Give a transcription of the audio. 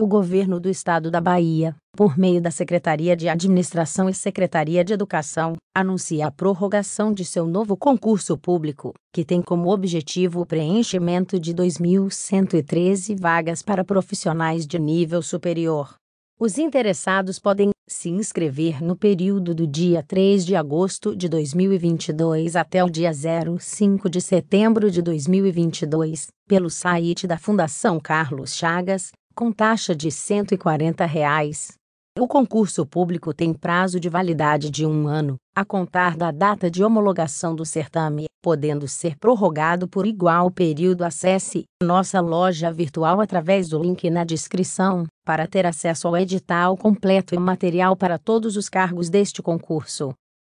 O governo do estado da Bahia, por meio da Secretaria de Administração e Secretaria de Educação, anuncia a prorrogação de seu novo concurso público, que tem como objetivo o preenchimento de 2.113 vagas para profissionais de nível superior. Os interessados podem se inscrever no período do dia 3 de agosto de 2022 até o dia 05 de setembro de 2022, pelo site da Fundação Carlos Chagas, com taxa de R$ 140. Reais. O concurso público tem prazo de validade de um ano, a contar da data de homologação do certame, podendo ser prorrogado por igual período. Acesse nossa loja virtual através do link na descrição, para ter acesso ao edital completo e material para todos os cargos deste concurso.